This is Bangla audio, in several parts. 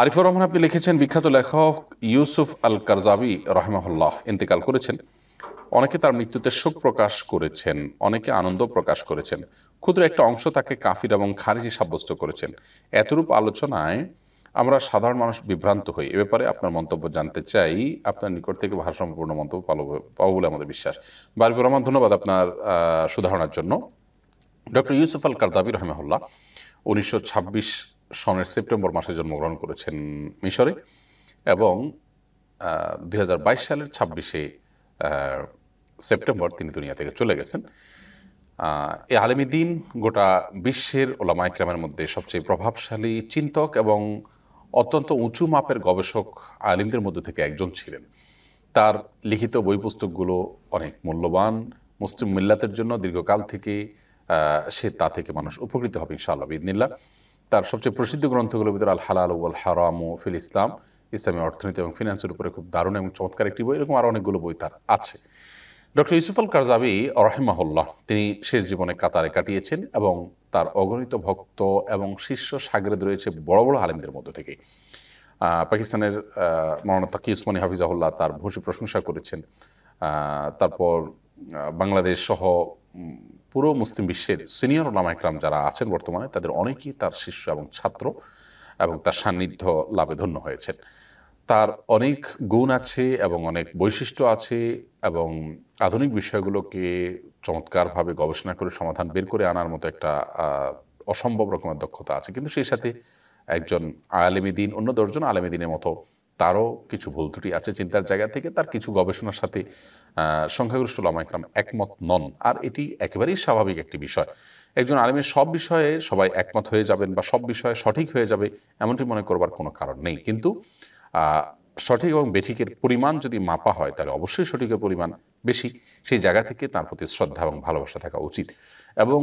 আরিফুর রহমান আপনি লিখেছেন বিখ্যাত লেখক ইউসুফ আল কারজাবি রহমাহুল্লাহ ইন্তেকাল করেছেন অনেকে তার মৃত্যুতে শোক প্রকাশ করেছেন অনেকে আনন্দ প্রকাশ করেছেন ক্ষুদ্র একটা অংশ তাকে কাফির এবং খারিজি সাব্যস্ত করেছেন এতরূপ আলোচনায় আমরা সাধারণ মানুষ বিভ্রান্ত হই এ ব্যাপারে আপনার মন্তব্য জানতে চাই আপনার নিকট থেকে ভারসাম্যপূর্ণ মন্তব্য পাবো বলে আমাদের বিশ্বাস বারিবুর রহমান ধন্যবাদ আপনার সুধারণার জন্য ডক্টর ইউসুফ আল কারদাবি রহমাহুল্লাহ উনিশশো সনের সেপ্টেম্বর মাসে জন্মগ্রহণ করেছেন মিশরে এবং দুই সালের ছাব্বিশে সেপ্টেম্বর তিনি দুনিয়া থেকে চলে গেছেন এই দিন গোটা বিশ্বের ওলামা ইকরামের মধ্যে সবচেয়ে প্রভাবশালী চিন্তক এবং অত্যন্ত উঁচু মাপের গবেষক আলিমদের মধ্যে থেকে একজন ছিলেন তার লিখিত বই পুস্তকগুলো অনেক মূল্যবান মুসলিম মিল্লাতের জন্য দীর্ঘকাল থেকে সে তা থেকে মানুষ উপকৃত হবে ইনশাআল্লাহ বিদিনিল্লা তার সবচেয়ে প্রসিদ্ধ গ্রন্থগুলোর ভিতরে আল হালাল ওয়াল হারাম ও ফিল ইসলাম ইসলামী অর্থনীতি এবং ফিনান্সের উপরে খুব দারুণ এবং চমৎকার একটি বই এরকম আরও অনেকগুলো বই তার আছে ডক্টর ইউসুফ আল কারজাবি রহেমাহুল্লাহ তিনি শেষ জীবনে কাতারে কাটিয়েছেন এবং তার অগণিত ভক্ত এবং শিষ্য সাগরেদ রয়েছে বড় বড় আলেমদের মধ্য থেকে পাকিস্তানের মরণা তাকি উসমানী হাফিজাহুল্লাহ তার ভূষী প্রশংসা করেছেন তারপর বাংলাদেশ সহ পুরো মুসলিম বিশ্বের সিনিয়র ওলামাইকরাম যারা আছেন বর্তমানে তাদের অনেকেই তার শিষ্য এবং ছাত্র এবং তার সান্নিধ্য লাভে ধন্য হয়েছেন তার অনেক গুণ আছে এবং অনেক বৈশিষ্ট্য আছে এবং আধুনিক বিষয়গুলোকে চমৎকারভাবে গবেষণা করে সমাধান বের করে আনার মতো একটা অসম্ভব রকমের দক্ষতা আছে কিন্তু সেই সাথে একজন দিন অন্য দশজন দিনের মতো তারও কিছু ভুল ত্রুটি আছে চিন্তার জায়গা থেকে তার কিছু গবেষণার সাথে সংখ্যাগরিষ্ঠ লামাইকরাম একমত নন আর এটি একেবারেই স্বাভাবিক একটি বিষয় একজন আলেমের সব বিষয়ে সবাই একমত হয়ে যাবেন বা সব বিষয়ে সঠিক হয়ে যাবে এমনটি মনে করবার কোনো কারণ নেই কিন্তু সঠিক এবং বেঠিকের পরিমাণ যদি মাপা হয় তাহলে অবশ্যই সঠিকের পরিমাণ বেশি সেই জায়গা থেকে তার প্রতি শ্রদ্ধা এবং ভালোবাসা থাকা উচিত এবং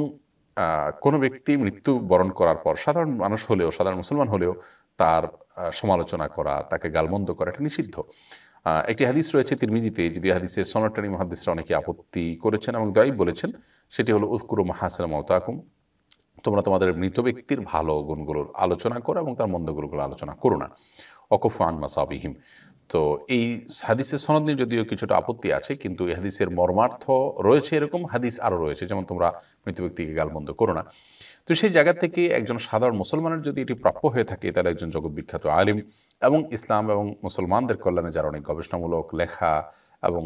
কোনো ব্যক্তি মৃত্যু বরণ করার পর সাধারণ মানুষ হলেও সাধারণ মুসলমান হলেও তার সমালোচনা করা তাকে গালমন্দ করা এটা নিষিদ্ধ একটি হাদিস রয়েছে তিরমিজিতে যদি হাদিসের সনাটানি মহাদিসরা অনেকে আপত্তি করেছেন এবং দয়ী বলেছেন সেটি হলো উৎকুর মাহাসের মতাকুম তোমরা তোমাদের মৃত ব্যক্তির ভালো গুণগুলোর আলোচনা করো এবং তার মন্দগুলোর আলোচনা করো না অকফ আন মাসাবিহিম তো এই হাদিসের সনদ নিয়ে যদিও কিছুটা আপত্তি আছে কিন্তু এই হাদিসের মর্মার্থ রয়েছে এরকম হাদিস আরও রয়েছে যেমন তোমরা মৃত ব্যক্তিকে গালবন্ধ করো না তো সেই জায়গা থেকে একজন সাধারণ মুসলমানের যদি এটি প্রাপ্য হয়ে থাকে তাহলে একজন জগৎবিখ্যাত আলিম এবং ইসলাম এবং মুসলমানদের কল্যাণে যার অনেক গবেষণামূলক লেখা এবং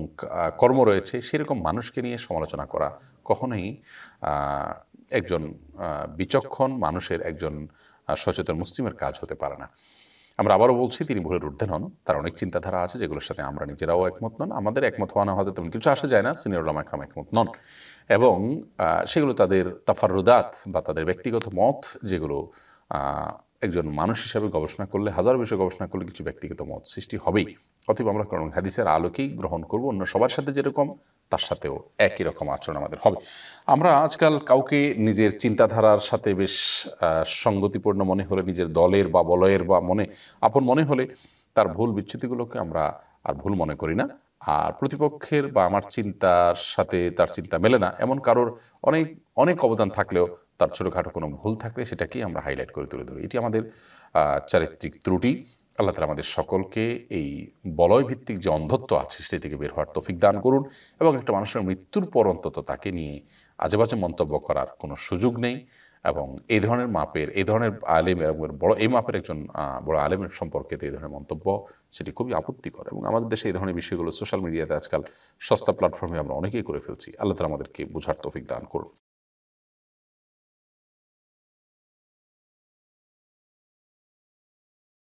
কর্ম রয়েছে সেরকম মানুষকে নিয়ে সমালোচনা করা কখনোই একজন বিচক্ষণ মানুষের একজন সচেতন মুসলিমের কাজ হতে পারে না আমরা আবারও বলছি তিনি ভুলের ঊর্ধ্বে নন তার অনেক চিন্তাধারা আছে যেগুলোর সাথে আমরা নিজেরাও একমত নন আমাদের একমত হওয়া না হতে তেমন কিছু আসা যায় না সিনিয়র লামাকরাম একমত নন এবং সেগুলো তাদের তাফারুদাত বা তাদের ব্যক্তিগত মত যেগুলো একজন মানুষ হিসাবে গবেষণা করলে হাজার বিষয়ে গবেষণা করলে কিছু ব্যক্তিগত মত সৃষ্টি হবেই অথবা আমরা কারণ হাদিসের আলোকেই গ্রহণ করব অন্য সবার সাথে যেরকম তার সাথেও একই রকম আচরণ আমাদের হবে আমরা আজকাল কাউকে নিজের চিন্তাধারার সাথে বেশ সঙ্গতিপূর্ণ মনে হলে নিজের দলের বা বলয়ের বা মনে আপন মনে হলে তার ভুল বিচ্যুতিগুলোকে আমরা আর ভুল মনে করি না আর প্রতিপক্ষের বা আমার চিন্তার সাথে তার চিন্তা মেলে না এমন কারোর অনেক অনেক অবদান থাকলেও তার ছোটোখাটো কোনো ভুল থাকলে সেটাকেই আমরা হাইলাইট করে তুলে ধরি এটি আমাদের চারিত্রিক ত্রুটি আল্লাহ তালা আমাদের সকলকে এই বলয়ভিত্তিক যে অন্ধত্ব আছে সেটি থেকে বের হওয়ার তফিক দান করুন এবং একটা মানুষের মৃত্যুর পর অন্তত তাকে নিয়ে আজেবাজে মন্তব্য করার কোনো সুযোগ নেই এবং এই ধরনের মাপের এই ধরনের আলেম বড় এই মাপের একজন বড় আলেমের সম্পর্কে তো এই ধরনের মন্তব্য সেটি খুবই আপত্তিকর এবং আমাদের দেশে এই ধরনের বিষয়গুলো সোশ্যাল মিডিয়াতে আজকাল সস্তা প্ল্যাটফর্মে আমরা অনেকেই করে ফেলছি আল্লাহ তালা আমাদেরকে বোঝার তফিক দান করুন